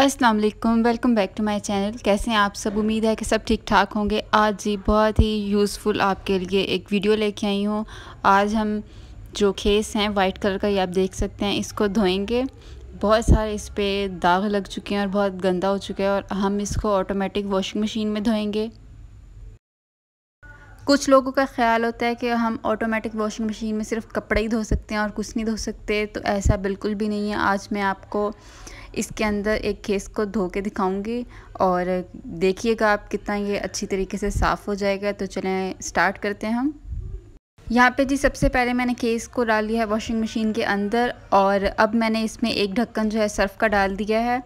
अस्सलाम वालेकुम welcome back to my channel कैसे हैं आप सब उम्मीद है कि सब ठीक ठाक होंगे आज जी बहुत ही यूज़फुल आपके लिए एक वीडियो लेके आई हूँ आज हम जो खेस हैं वाइट कलर का ये आप देख सकते हैं इसको धोएंगे बहुत सारे इस पर दाग लग चुके हैं और बहुत गंदा हो चुका है और हम इसको ऑटोमेटिक वॉशिंग मशीन में धोएंगे कुछ लोगों का ख्याल होता है कि हम ऑटोमेटिक वॉशिंग मशीन में सिर्फ कपड़े ही धो सकते हैं और कुछ नहीं धो सकते तो ऐसा बिल्कुल भी नहीं है आज मैं आपको इसके अंदर एक केस को धो के दिखाऊंगी और देखिएगा आप कितना ये अच्छी तरीके से साफ़ हो जाएगा तो चलें स्टार्ट करते हैं हम यहाँ पे जी सबसे पहले मैंने केस को डाल लिया है वॉशिंग मशीन के अंदर और अब मैंने इसमें एक ढक्कन जो है सर्फ़ का डाल दिया है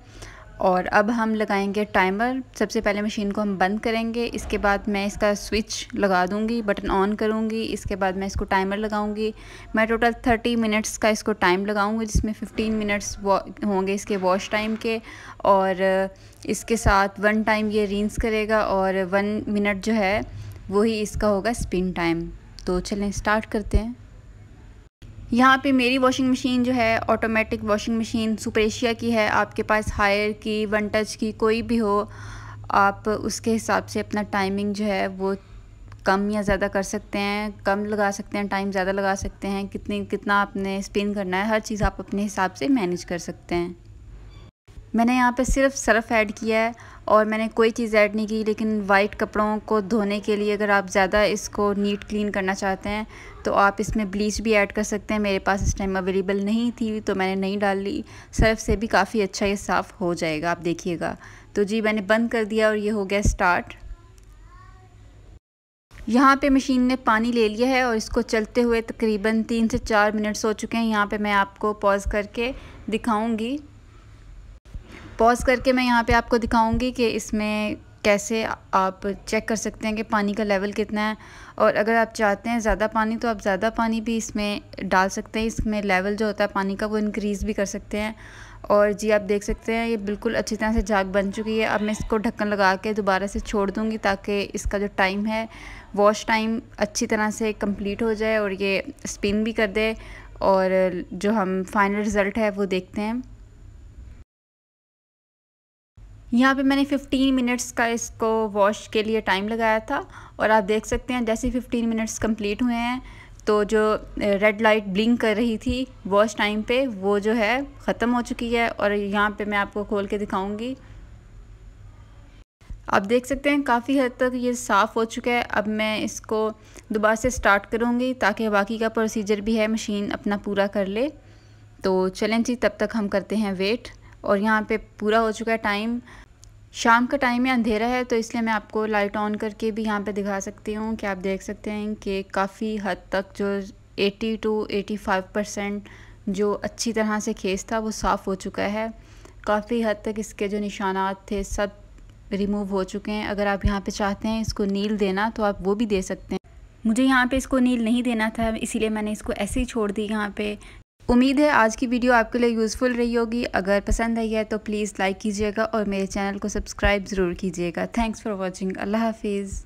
और अब हम लगाएंगे टाइमर सबसे पहले मशीन को हम बंद करेंगे इसके बाद मैं इसका स्विच लगा दूंगी बटन ऑन करूंगी इसके बाद मैं इसको टाइमर लगाऊंगी मैं टोटल 30 मिनट्स का इसको टाइम लगाऊंगी जिसमें 15 मिनट्स होंगे इसके वॉश टाइम के और इसके साथ वन टाइम ये रिंस करेगा और वन मिनट जो है वही इसका होगा स्पिन टाइम तो चलें स्टार्ट करते हैं यहाँ पे मेरी वॉशिंग मशीन जो है ऑटोमेटिक वॉशिंग मशीन सुपरेशिया की है आपके पास हायर की वन टच की कोई भी हो आप उसके हिसाब से अपना टाइमिंग जो है वो कम या ज़्यादा कर सकते हैं कम लगा सकते हैं टाइम ज़्यादा लगा सकते हैं कितनी कितना आपने स्पिन करना है हर चीज़ आप अपने हिसाब से मैनेज कर सकते हैं मैंने यहाँ पे सिर्फ सर्फ़ ऐड किया है और मैंने कोई चीज़ ऐड नहीं की लेकिन वाइट कपड़ों को धोने के लिए अगर आप ज़्यादा इसको नीट क्लीन करना चाहते हैं तो आप इसमें ब्लीच भी ऐड कर सकते हैं मेरे पास इस टाइम अवेलेबल नहीं थी तो मैंने नहीं डाल ली सर्फ़ से भी काफ़ी अच्छा ये साफ़ हो जाएगा आप देखिएगा तो जी मैंने बंद कर दिया और ये हो गया स्टार्ट यहाँ पे मशीन ने पानी ले लिया है और इसको चलते हुए तकरीबन तीन से चार मिनट्स हो चुके हैं यहाँ पे मैं आपको पॉज करके दिखाऊंगी पॉज करके मैं यहाँ पे आपको दिखाऊंगी कि इसमें कैसे आप चेक कर सकते हैं कि पानी का लेवल कितना है और अगर आप चाहते हैं ज़्यादा पानी तो आप ज़्यादा पानी भी इसमें डाल सकते हैं इसमें लेवल जो होता है पानी का वो इनक्रीज़ भी कर सकते हैं और जी आप देख सकते हैं ये बिल्कुल अच्छी तरह से झाग बन चुकी है अब मैं इसको ढक्कन लगा के दोबारा से छोड़ दूँगी ताकि इसका जो टाइम है वॉश टाइम अच्छी तरह से कम्प्लीट हो जाए और ये स्पिन भी कर दे और जो हम फाइनल रिज़ल्ट है वो देखते हैं यहाँ पे मैंने 15 मिनट्स का इसको वॉश के लिए टाइम लगाया था और आप देख सकते हैं जैसे 15 मिनट्स कंप्लीट हुए हैं तो जो रेड लाइट ब्लिंक कर रही थी वॉश टाइम पे वो जो है ख़त्म हो चुकी है और यहाँ पे मैं आपको खोल के दिखाऊंगी आप देख सकते हैं काफ़ी हद तक ये साफ़ हो चुका है अब मैं इसको दोबारा से स्टार्ट करूँगी ताकि बाकी का प्रोसीजर भी है मशीन अपना पूरा कर ले तो चलें जी तब तक हम करते हैं वेट और यहाँ पे पूरा हो चुका है टाइम शाम का टाइम है अंधेरा है तो इसलिए मैं आपको लाइट ऑन करके भी यहाँ पे दिखा सकती हूँ कि आप देख सकते हैं कि काफ़ी हद तक जो 80 टू 85 परसेंट जो अच्छी तरह से खेस था वो साफ़ हो चुका है काफ़ी हद तक इसके जो निशानात थे सब रिमूव हो चुके हैं अगर आप यहाँ पे चाहते हैं इसको नील देना तो आप वो भी दे सकते हैं मुझे यहाँ पे इसको नील नहीं देना था इसीलिए मैंने इसको ऐसे ही छोड़ दी यहाँ पे उम्मीद है आज की वीडियो आपके लिए यूज़फुल रही होगी अगर पसंद आई है तो प्लीज़ लाइक कीजिएगा और मेरे चैनल को सब्सक्राइब ज़रूर कीजिएगा थैंक्स फॉर वॉचिंग अल्लाह हाफिज़